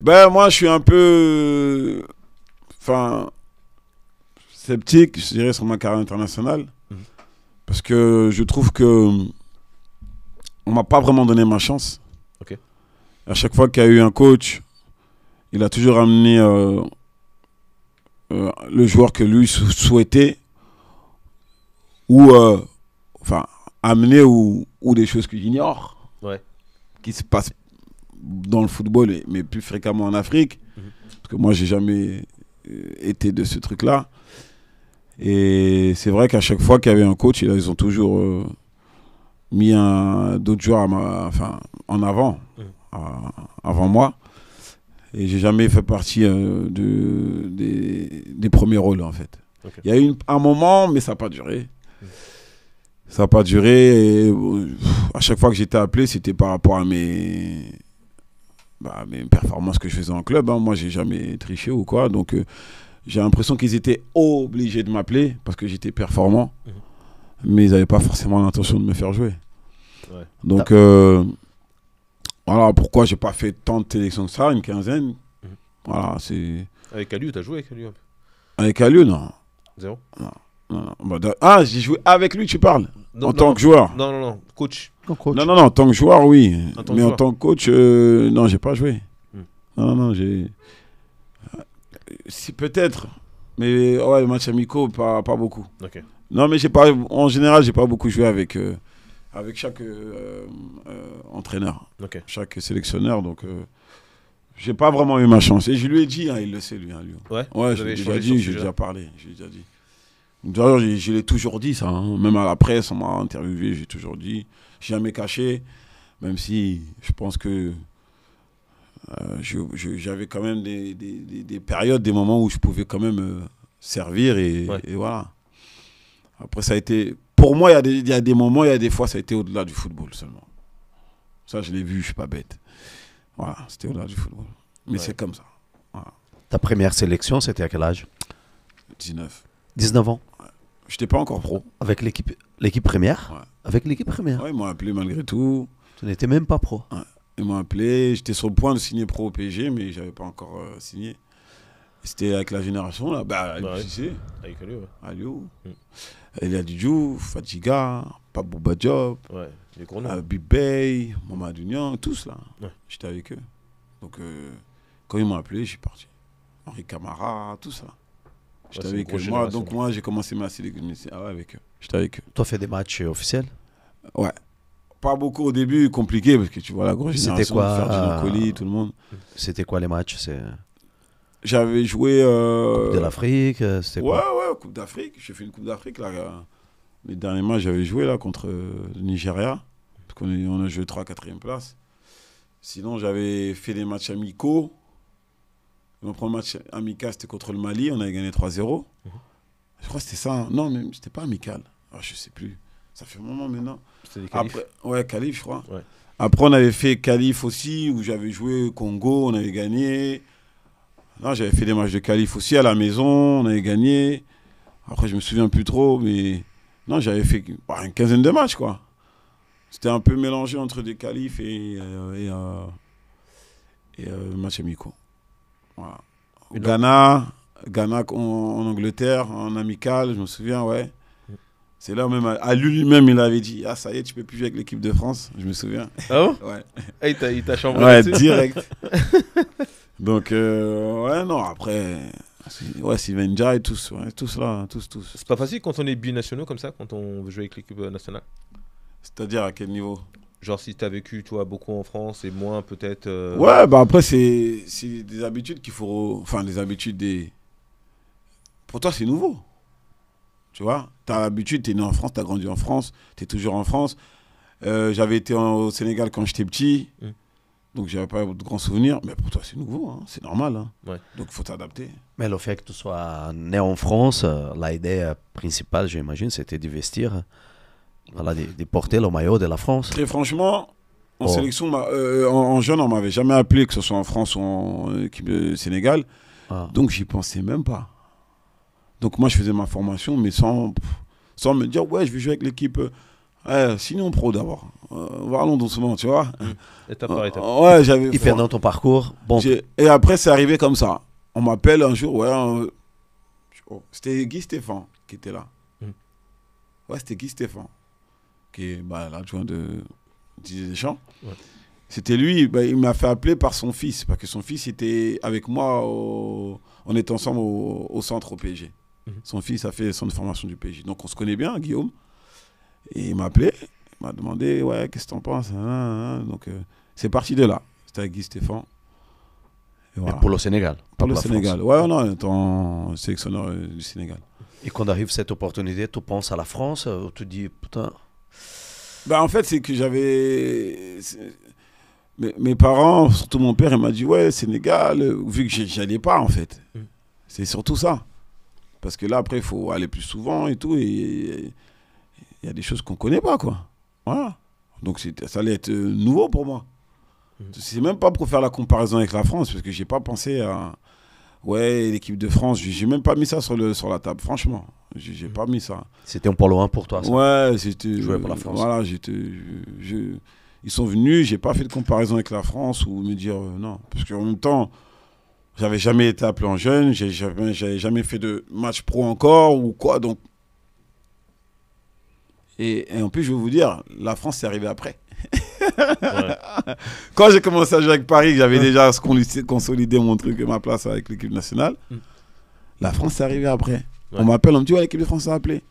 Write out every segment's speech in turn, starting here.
Ben, moi, je suis un peu. Enfin. sceptique, je dirais, sur ma carrière internationale. Mhm. Parce que je trouve que. On m'a pas vraiment donné ma chance. Ok. À chaque fois qu'il y a eu un coach, il a toujours amené euh, euh, le joueur que lui souhaitait. Ou. Euh, enfin, amené ou, des choses que j'ignore. Qui se passent dans le football, mais plus fréquemment en Afrique, mhm. parce que moi, j'ai jamais euh, été de ce truc-là. Et c'est vrai qu'à chaque fois qu'il y avait un coach, ils ont toujours euh, mis d'autres joueurs en avant, mhm. avant moi. Et j'ai jamais fait partie euh, de, des, premiers rôles, en fait. Il y a eu un moment, mais ça n'a pas duré. Mhm. Ça n'a pas duré. Et, à chaque fois que j'étais appelé, c'était par rapport à mes bah, mes performances que je faisais en club. Hein, moi, j'ai jamais triché ou quoi. Donc, euh, j'ai l'impression qu'ils étaient obligés de m'appeler parce que j'étais performant. Mhm. Mais ils n'avaient pas forcément l'intention de me faire jouer. Donc, voilà euh, pourquoi j'ai pas fait tant de sélections que ça, une quinzaine. Mhm. Voilà, c'est. Avec tu as joué avec Aliou Avec Aliou, non. Zéro Non. Ah, j'ai joué avec lui, tu parles En tant que joueur Non, non, non, coach. Non, non, non, en tant que joueur, oui. mais en tant que coach, euh, non, j'ai pas joué. Hmm. Non, non, j'ai. Euh, si, peut-être. Mais ouais, match amico, pas, pas beaucoup. Non, mais j'ai pas, en général, j'ai pas beaucoup joué avec, euh, avec chaque entraîneur, chaque sélectionneur. Donc j'ai pas vraiment eu ma chance. Et je lui ai dit, hein, il le sait lui. Hein, ouais, je déjà dit, j'ai déjà parlé, j'ai déjà dit. D'ailleurs, je, l'ai toujours dit, ça. Hein. Même à la presse, on m'a interviewé, j'ai toujours dit. Jamais caché, même si je pense que euh, j'avais quand même des, des, périodes, des moments où je pouvais quand même euh, servir et, voilà. Après, ça a été. Pour moi, il y, y, a des moments, il y a des fois, ça a été au-delà du football seulement. Ça, je l'ai vu, je suis pas bête. Voilà, c'était au-delà du football. Mais c'est comme ça. Ta première sélection, c'était à quel âge 19. 19 ans J'étais pas encore pro. Avec l'équipe, l'équipe première Avec l'équipe première ils m'ont appelé malgré tout. Tu n'étais même pas pro Ils m'ont appelé, j'étais sur le point de signer pro au PSG, mais j'avais pas encore euh, signé. C'était avec la génération, là, bah, bah Avec Aliou. Aliou. a mm. Elia Didjou, Fatiga, Pabou Badjob, ouais, les Mamadou tous là. J'étais avec eux. Donc, euh, quand ils m'ont appelé, je suis parti. Henri Camara, tout ça. J'étais avec eux. donc moi, j'ai commencé ma sélection ah avec eux. J'étais avec eux. Toi, fait des matchs euh, officiels euh, Ouais. Pas beaucoup au début, compliqué, parce que tu vois la grosse C'était quoi euh, colis, tout le monde. C'était quoi les matchs J'avais joué. Coupe de l'Afrique, c'était Ouais, Coupe d'Afrique. J'ai fait une Coupe d'Afrique, là. Les derniers matchs, j'avais joué, là, contre le Nigeria. Parce qu'on a joué 3-4e place. Sinon, j'avais fait des matchs amicaux mon premier match amical, c'était contre le Mali. On avait gagné 3-0. Mhm. Je crois que c'était ça. Non, mais c'était pas amical. Je ah, je sais plus. Ça fait un moment maintenant. C'était Après, Ouais, Calif, je crois. Après, on avait fait Calif aussi, où j'avais joué Congo, on avait gagné. Non, j'avais fait des matchs de Calif aussi à la maison, on avait gagné. Après, je me souviens plus trop, mais non, j'avais fait bah, une quinzaine de matchs, quoi. C'était un peu mélangé entre des qualifs et, euh, et, euh, euh Ghana, Ghana en, Angleterre, en amical, je me souviens, ouais. C'est là même, à lui-même, il avait dit Ah, ça y est, tu peux plus jouer avec l'équipe de France, je me souviens. Ah bon Ouais. Et ah, il t'a chambré. Ouais, direct. Donc, euh, ouais, non, après. Ouais, Sylvain et tous, ouais, tous là, tous, tous. C'est pas facile quand on est binationaux comme ça, quand on veut jouer avec l'équipe euh, nationale. C'est-à-dire à quel niveau Genre si tu as vécu toi beaucoup en France et moins peut-être. Euh, ouais, bah après c'est des habitudes qu'il faut, enfin des habitudes des. Pour toi c'est nouveau, tu vois. T'as l'habitude, t'es né en France, t'as grandi en France, t'es toujours en France. Euh, j'avais été au Sénégal quand j'étais petit, donc hum. donc j'avais pas de grands souvenirs. Mais pour toi c'est nouveau, hein, c'est normal. Hein. Ouais. Donc faut s'adapter. Mais le fait que tu sois né en France, euh, l'idée principale, j'imagine, c'était de vestir voilà, de, porter le maillot de la France. Très franchement, en oh. sélection, euh, en, jeune, on m'avait jamais appelé, que ce soit en France ou en équipe Sénégal. Ah. Donc, j'y pensais même pas. Donc, moi, je faisais ma formation, mais sans, sans me dire, ouais, je vais jouer avec l'équipe. Euh, eh, sinon pro d'abord. Euh, allons doucement, tu vois. Étape par étape. ouais, j'avais. Et dans ton parcours, bon. Et après, c'est arrivé comme ça. On m'appelle un jour, ouais. Oh, c'était Guy Stéphane qui était là. Hmm. Ouais, c'était Guy Stéphane qui est bah, l'adjoint de Didier Deschamps. C'était lui, bah, il m'a fait appeler par son fils, parce que son fils était avec moi, on était ensemble au, centre au PSG. Mhm. Son fils a fait son formation du PSG. Donc on se connaît bien, Guillaume. Et il m'a appelé, il m'a demandé, ouais, qu'est-ce que t'en penses hein, hein, hein Donc euh, c'est parti de là. C'était avec Guy Stéphane. Et pour le Sénégal. Pour, le Sénégal. Ouais, non, sélectionneur euh, du Sénégal. Et quand arrive cette opportunité, tu penses à la France, euh, tu te dis, putain, bah, en fait, c'est que j'avais. Mes, parents, surtout mon père, il m'a dit Ouais, Sénégal, euh, vu que j'allais pas, en fait. Mm. C'est surtout ça. Parce que là, après, il faut aller plus souvent et tout. Et il y a des choses qu'on connaît pas, quoi. Voilà. Donc, ça allait être euh, nouveau pour moi. Mm. C'est même pas pour faire la comparaison avec la France, parce que j'ai pas pensé à. Ouais, l'équipe de France, j'ai même pas mis ça sur, le, sur la table, franchement. J'ai pas mis ça. C'était un polo 1 pour toi ça. Ouais, c'était. pour la France. Voilà, j'étais. Ils sont venus, j'ai pas fait de comparaison avec la France ou me dire euh, non. Parce qu'en même temps, j'avais jamais été appelé en jeune, j'avais jamais, jamais fait de match pro encore ou quoi. Donc. Et, en plus, je vais vous dire, la France est arrivée après. Quand j'ai commencé à jouer avec Paris, j'avais déjà consolidé mon truc et ma place avec l'équipe nationale. Mm. La France est arrivée après. On m'appelle, on me dit, ouais, l'équipe de France a appelé.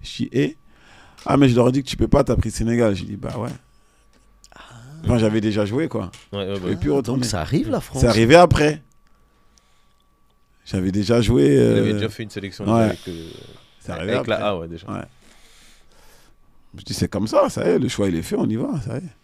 Je dis, eh Ah, mais je leur ai dit que tu peux pas, t'as pris Sénégal. Je dis, bah ouais. Ah. Enfin, j'avais déjà joué, quoi. Ouais, ouais, Donc ça arrive, la France. C'est arrivé après. J'avais déjà joué. Euh... Vous déjà fait une sélection avec, euh, avec la A, ouais, déjà. Je dis, c'est comme ça, ça y est, le choix, il est fait, on y va, ça y est.